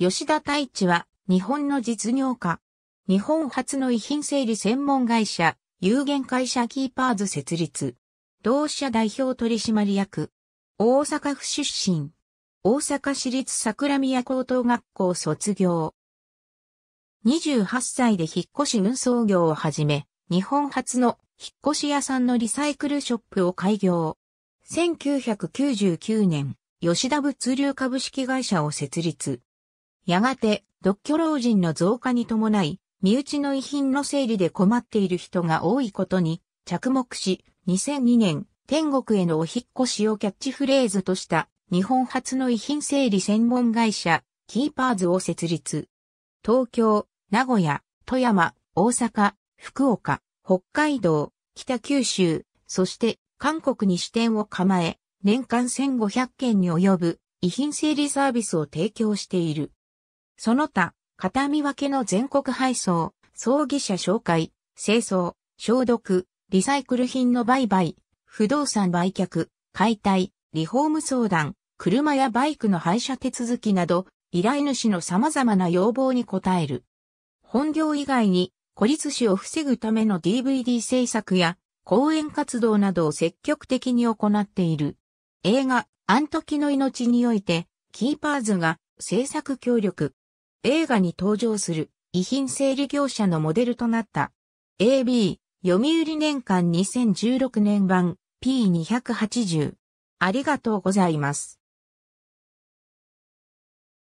吉田太一は、日本の実業家。日本初の遺品整理専門会社、有限会社キーパーズ設立。同社代表取締役。大阪府出身。大阪市立桜宮高等学校卒業。28歳で引っ越し運送業をはじめ、日本初の引っ越し屋さんのリサイクルショップを開業。1999年、吉田物流株式会社を設立。やがて、独居老人の増加に伴い、身内の遺品の整理で困っている人が多いことに着目し、2002年、天国へのお引越しをキャッチフレーズとした日本初の遺品整理専門会社、キーパーズを設立。東京、名古屋、富山、大阪、福岡、北海道、北九州、そして韓国に支店を構え、年間1500件に及ぶ遺品整理サービスを提供している。その他、片見分けの全国配送、葬儀者紹介、清掃、消毒、リサイクル品の売買、不動産売却、解体、リフォーム相談、車やバイクの廃車手続きなど、依頼主の様々な要望に応える。本業以外に、孤立死を防ぐための DVD 制作や、講演活動などを積極的に行っている。映画、あんキの命において、キーパーズが制作協力、映画に登場する遺品整理業者のモデルとなった。AB、読売年間2016年版 P280。ありがとうございます。